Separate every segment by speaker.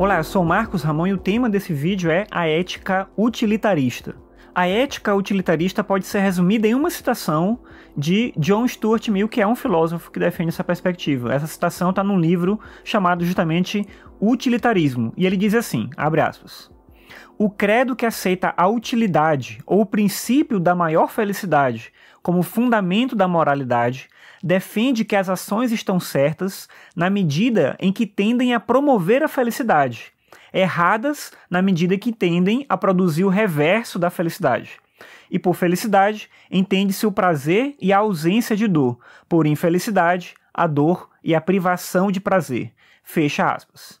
Speaker 1: Olá, eu sou Marcos Ramon e o tema desse vídeo é a ética utilitarista. A ética utilitarista pode ser resumida em uma citação de John Stuart Mill, que é um filósofo que defende essa perspectiva. Essa citação está num livro chamado justamente Utilitarismo, e ele diz assim, abre aspas, o credo que aceita a utilidade ou o princípio da maior felicidade como fundamento da moralidade, defende que as ações estão certas na medida em que tendem a promover a felicidade, erradas na medida que tendem a produzir o reverso da felicidade. E por felicidade, entende-se o prazer e a ausência de dor, por infelicidade, a dor e a privação de prazer. Fecha aspas.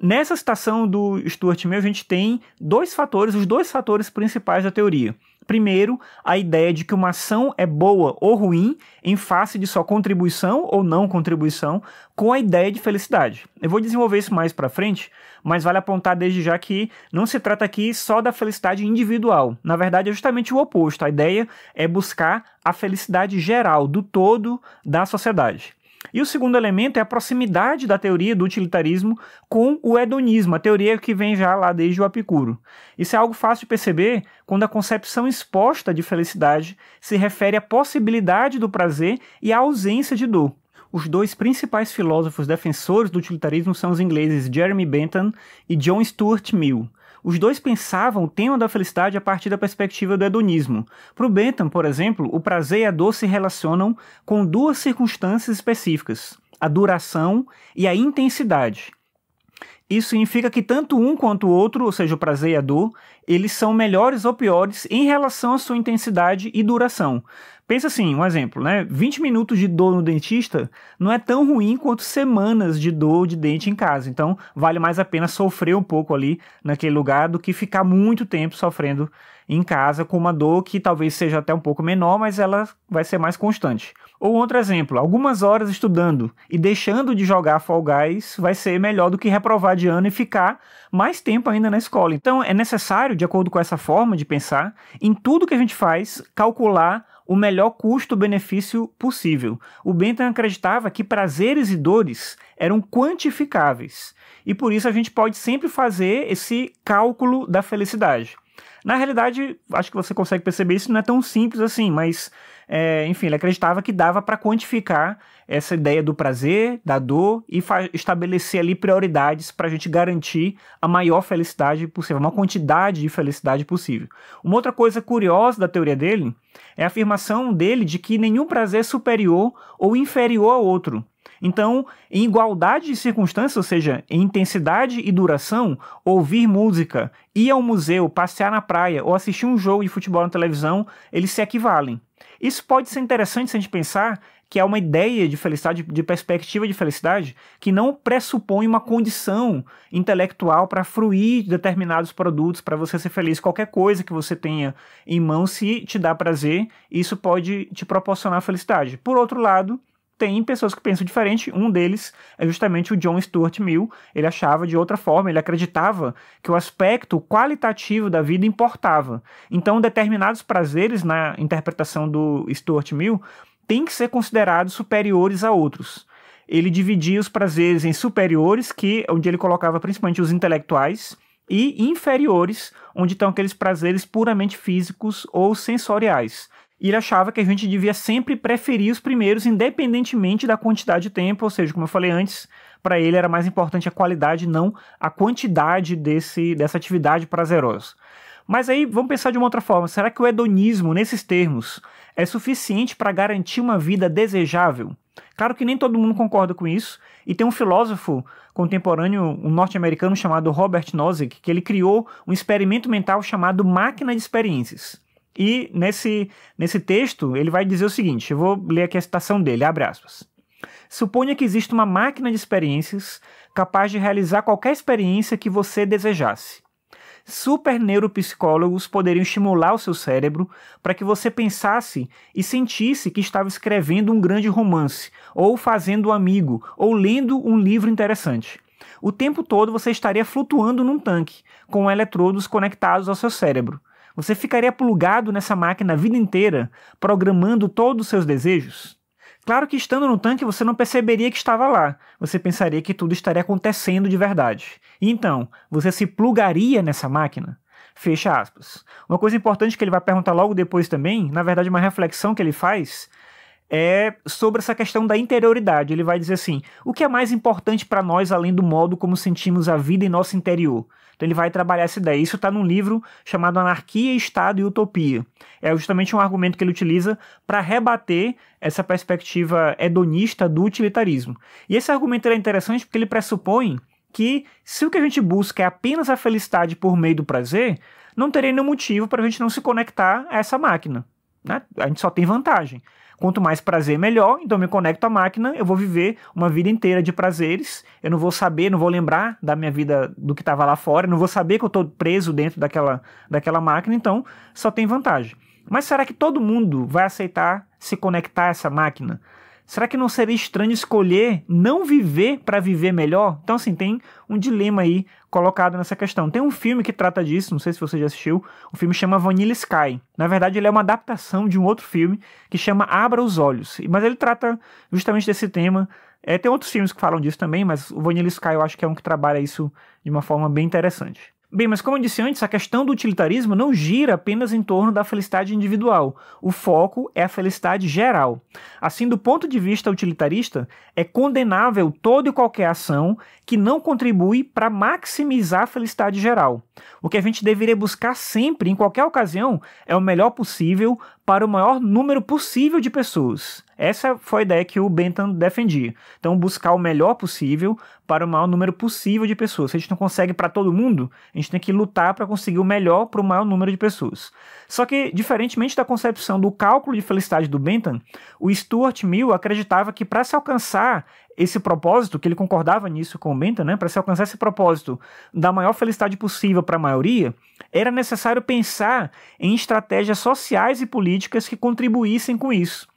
Speaker 1: Nessa citação do Stuart Mill, a gente tem dois fatores, os dois fatores principais da teoria. Primeiro, a ideia de que uma ação é boa ou ruim em face de sua contribuição ou não contribuição com a ideia de felicidade. Eu vou desenvolver isso mais para frente, mas vale apontar desde já que não se trata aqui só da felicidade individual. Na verdade, é justamente o oposto. A ideia é buscar a felicidade geral do todo da sociedade. E o segundo elemento é a proximidade da teoria do utilitarismo com o hedonismo, a teoria que vem já lá desde o Epicuro. Isso é algo fácil de perceber quando a concepção exposta de felicidade se refere à possibilidade do prazer e à ausência de dor. Os dois principais filósofos defensores do utilitarismo são os ingleses Jeremy Bentham e John Stuart Mill. Os dois pensavam o tema da felicidade a partir da perspectiva do hedonismo. Para o Bentham, por exemplo, o prazer e a dor se relacionam com duas circunstâncias específicas: a duração e a intensidade. Isso significa que tanto um quanto o outro, ou seja, o prazer e a dor, eles são melhores ou piores em relação à sua intensidade e duração. Pensa assim, um exemplo, né? 20 minutos de dor no dentista não é tão ruim quanto semanas de dor de dente em casa. Então, vale mais a pena sofrer um pouco ali naquele lugar do que ficar muito tempo sofrendo em casa com uma dor que talvez seja até um pouco menor, mas ela vai ser mais constante. Ou outro exemplo, algumas horas estudando e deixando de jogar Fall Guys vai ser melhor do que reprovar de ano e ficar mais tempo ainda na escola. Então é necessário, de acordo com essa forma de pensar, em tudo que a gente faz, calcular o melhor custo-benefício possível. O Bentham acreditava que prazeres e dores eram quantificáveis e por isso a gente pode sempre fazer esse cálculo da felicidade. Na realidade, acho que você consegue perceber isso, não é tão simples assim, mas, é, enfim, ele acreditava que dava para quantificar essa ideia do prazer, da dor e estabelecer ali prioridades para a gente garantir a maior felicidade possível, uma quantidade de felicidade possível. Uma outra coisa curiosa da teoria dele é a afirmação dele de que nenhum prazer é superior ou inferior ao outro. Então, em igualdade de circunstâncias, ou seja, em intensidade e duração, ouvir música, ir ao museu, passear na praia ou assistir um jogo de futebol na televisão, eles se equivalem. Isso pode ser interessante se a gente pensar que é uma ideia de felicidade, de perspectiva de felicidade, que não pressupõe uma condição intelectual para fruir determinados produtos, para você ser feliz. Qualquer coisa que você tenha em mão, se te dá prazer, isso pode te proporcionar felicidade. Por outro lado, tem pessoas que pensam diferente. Um deles é justamente o John Stuart Mill. Ele achava de outra forma, ele acreditava que o aspecto qualitativo da vida importava. Então, determinados prazeres na interpretação do Stuart Mill têm que ser considerados superiores a outros. Ele dividia os prazeres em superiores, que é onde ele colocava principalmente os intelectuais, e inferiores, onde estão aqueles prazeres puramente físicos ou sensoriais, e ele achava que a gente devia sempre preferir os primeiros, independentemente da quantidade de tempo, ou seja, como eu falei antes, para ele era mais importante a qualidade, não a quantidade desse, dessa atividade prazerosa. Mas aí vamos pensar de uma outra forma: será que o hedonismo, nesses termos, é suficiente para garantir uma vida desejável? Claro que nem todo mundo concorda com isso, e tem um filósofo contemporâneo, um norte-americano chamado Robert Nozick, que ele criou um experimento mental chamado máquina de experiências. E nesse, nesse texto ele vai dizer o seguinte: eu vou ler aqui a citação dele, abre aspas. Suponha que existe uma máquina de experiências capaz de realizar qualquer experiência que você desejasse. Super neuropsicólogos poderiam estimular o seu cérebro para que você pensasse e sentisse que estava escrevendo um grande romance, ou fazendo um amigo, ou lendo um livro interessante. O tempo todo você estaria flutuando num tanque, com eletrodos conectados ao seu cérebro. Você ficaria plugado nessa máquina a vida inteira, programando todos os seus desejos? Claro que estando no tanque você não perceberia que estava lá, você pensaria que tudo estaria acontecendo de verdade. E então, você se plugaria nessa máquina? Fecha aspas. Uma coisa importante que ele vai perguntar logo depois também, na verdade, uma reflexão que ele faz, é sobre essa questão da interioridade. Ele vai dizer assim: o que é mais importante para nós além do modo como sentimos a vida em nosso interior? Então ele vai trabalhar essa ideia. Isso está num livro chamado Anarquia, Estado e Utopia. É justamente um argumento que ele utiliza para rebater essa perspectiva hedonista do utilitarismo. E esse argumento é interessante porque ele pressupõe que se o que a gente busca é apenas a felicidade por meio do prazer, não teria nenhum motivo para a gente não se conectar a essa máquina. Né? A gente só tem vantagem. Quanto mais prazer, melhor. Então me conecto à máquina, eu vou viver uma vida inteira de prazeres. Eu não vou saber, não vou lembrar da minha vida do que estava lá fora, não vou saber que eu estou preso dentro daquela, daquela máquina, então só tem vantagem. Mas será que todo mundo vai aceitar se conectar a essa máquina? Será que não seria estranho escolher não viver para viver melhor? Então, assim, tem um dilema aí colocado nessa questão. Tem um filme que trata disso, não sei se você já assistiu, o filme chama Vanilla Sky. Na verdade, ele é uma adaptação de um outro filme que chama Abra os Olhos, mas ele trata justamente desse tema. É, tem outros filmes que falam disso também, mas o Vanilla Sky eu acho que é um que trabalha isso de uma forma bem interessante. Bem, mas como eu disse antes, a questão do utilitarismo não gira apenas em torno da felicidade individual. O foco é a felicidade geral. Assim, do ponto de vista utilitarista, é condenável toda e qualquer ação que não contribui para maximizar a felicidade geral. O que a gente deveria buscar sempre, em qualquer ocasião, é o melhor possível para o maior número possível de pessoas. Essa foi a ideia que o Bentham defendia. Então, buscar o melhor possível para o maior número possível de pessoas. Se a gente não consegue para todo mundo, a gente tem que lutar para conseguir o melhor para o maior número de pessoas. Só que, diferentemente da concepção do cálculo de felicidade do Bentham, o Stuart Mill acreditava que para se alcançar esse propósito, que ele concordava nisso com o Bentham, né, para se alcançar esse propósito da maior felicidade possível para a maioria, era necessário pensar em estratégias sociais e políticas que contribuíssem com isso.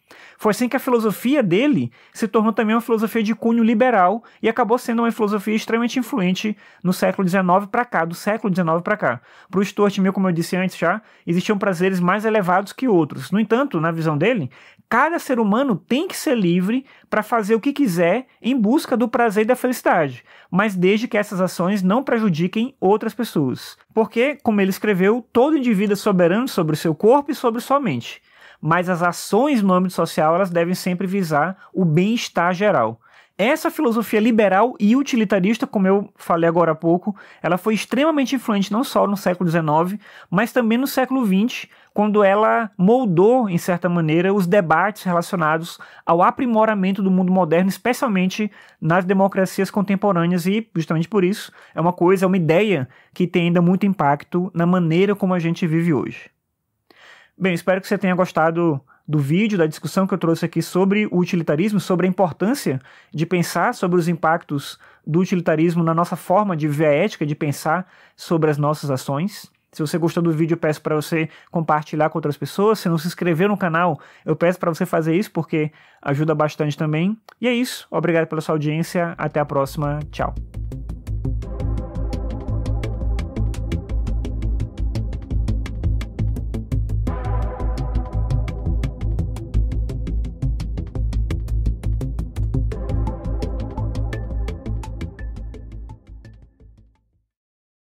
Speaker 1: Foi assim que a filosofia dele se tornou também uma filosofia de cunho liberal e acabou sendo uma filosofia extremamente influente no século XIX para cá, do século XIX para cá. Para o Stuart Mill, como eu disse antes já, existiam prazeres mais elevados que outros. No entanto, na visão dele, cada ser humano tem que ser livre para fazer o que quiser em busca do prazer e da felicidade, mas desde que essas ações não prejudiquem outras pessoas. Porque, como ele escreveu, todo indivíduo é soberano sobre o seu corpo e sobre sua mente mas as ações no âmbito social elas devem sempre visar o bem-estar geral. Essa filosofia liberal e utilitarista, como eu falei agora há pouco, ela foi extremamente influente não só no século XIX, mas também no século XX, quando ela moldou, em certa maneira, os debates relacionados ao aprimoramento do mundo moderno, especialmente nas democracias contemporâneas, e justamente por isso é uma coisa, é uma ideia que tem ainda muito impacto na maneira como a gente vive hoje. Bem, espero que você tenha gostado do vídeo, da discussão que eu trouxe aqui sobre o utilitarismo, sobre a importância de pensar sobre os impactos do utilitarismo na nossa forma de ver a ética, de pensar sobre as nossas ações. Se você gostou do vídeo, eu peço para você compartilhar com outras pessoas. Se não se inscrever no canal, eu peço para você fazer isso porque ajuda bastante também. E é isso. Obrigado pela sua audiência. Até a próxima. Tchau.